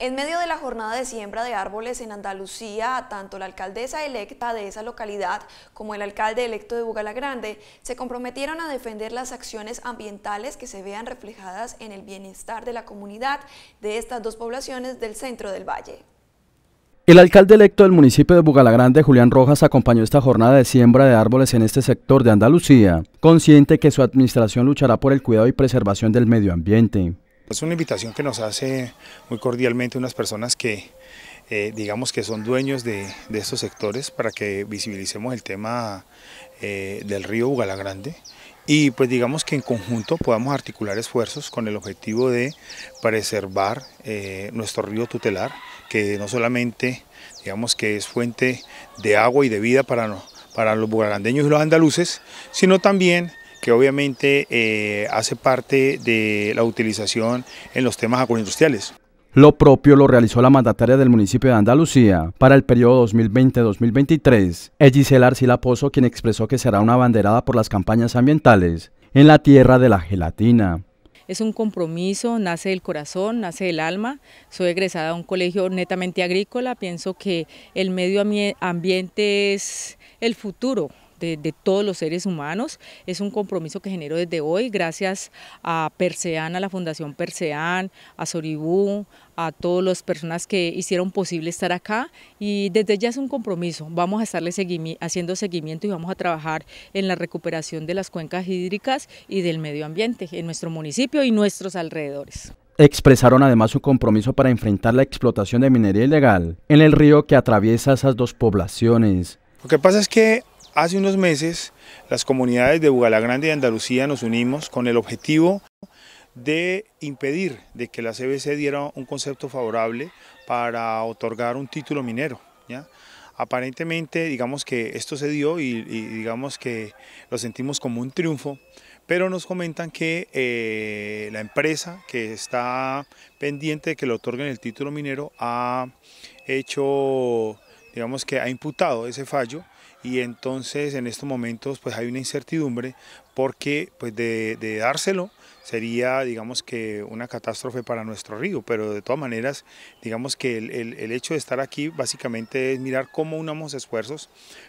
En medio de la jornada de siembra de árboles en Andalucía, tanto la alcaldesa electa de esa localidad como el alcalde electo de Bugalagrande se comprometieron a defender las acciones ambientales que se vean reflejadas en el bienestar de la comunidad de estas dos poblaciones del centro del valle. El alcalde electo del municipio de Bugalagrande, Julián Rojas, acompañó esta jornada de siembra de árboles en este sector de Andalucía, consciente que su administración luchará por el cuidado y preservación del medio ambiente. Es una invitación que nos hace muy cordialmente unas personas que eh, digamos que son dueños de, estos sectores para que visibilicemos el tema eh, del río Bugalagrande y pues digamos que en conjunto podamos articular esfuerzos con el objetivo de preservar eh, nuestro río tutelar que no solamente digamos que es fuente de agua y de vida para, para los bugalandeños y los andaluces sino también que obviamente eh, hace parte de la utilización en los temas agroindustriales. Lo propio lo realizó la mandataria del municipio de Andalucía para el periodo 2020-2023, Egisela Arcila Pozo, quien expresó que será una banderada por las campañas ambientales en la tierra de la gelatina. Es un compromiso, nace del corazón, nace del alma. Soy egresada a un colegio netamente agrícola. Pienso que el medio ambiente es el futuro, de, todos los seres humanos. Es un compromiso que genero desde hoy gracias a Persean, a la Fundación Persean, a Soribú, a todas las personas que hicieron posible estar acá y desde ya es un compromiso. Vamos a estarle haciendo seguimiento y vamos a trabajar en la recuperación de las cuencas hídricas y del medio ambiente en nuestro municipio y nuestros alrededores expresaron además su compromiso para enfrentar la explotación de minería ilegal en el río que atraviesa esas dos poblaciones. Lo que pasa es que Hace unos meses las comunidades de Bugalagrande y Andalucía nos unimos con el objetivo de impedir de que la CBC diera un concepto favorable para otorgar un título minero. Aparentemente, digamos que esto se dio y, digamos que lo sentimos como un triunfo, pero nos comentan que eh, la empresa que está pendiente de que le otorguen el título minero ha hecho digamos que ha imputado ese fallo y entonces en estos momentos pues hay una incertidumbre porque pues de, dárselo sería, digamos que, una catástrofe para nuestro río, pero de todas maneras, digamos que el, el, hecho de estar aquí básicamente es mirar cómo unamos esfuerzos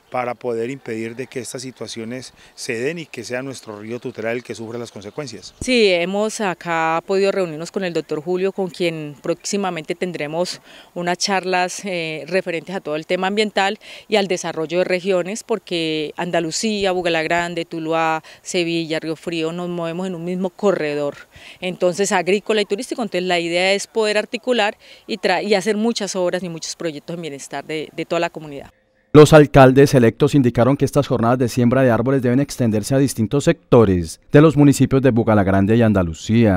para poder impedir de que estas situaciones se den y que sea nuestro río tutelar el que sufra las consecuencias. Sí, hemos acá podido reunirnos con el doctor Julio, con quien próximamente tendremos unas charlas eh, referentes a todo el tema ambiental y al desarrollo de regiones, porque Andalucía, Bugalagrande, Grande, Tuluá, Sevilla, Río Frío, nos movemos en un mismo corredor, entonces agrícola y turístico, entonces la idea es poder articular y, hacer muchas obras y muchos proyectos de bienestar de, toda la comunidad. Los alcaldes electos indicaron que estas jornadas de siembra de árboles deben extenderse a distintos sectores de los municipios de Bucalagrande y Andalucía.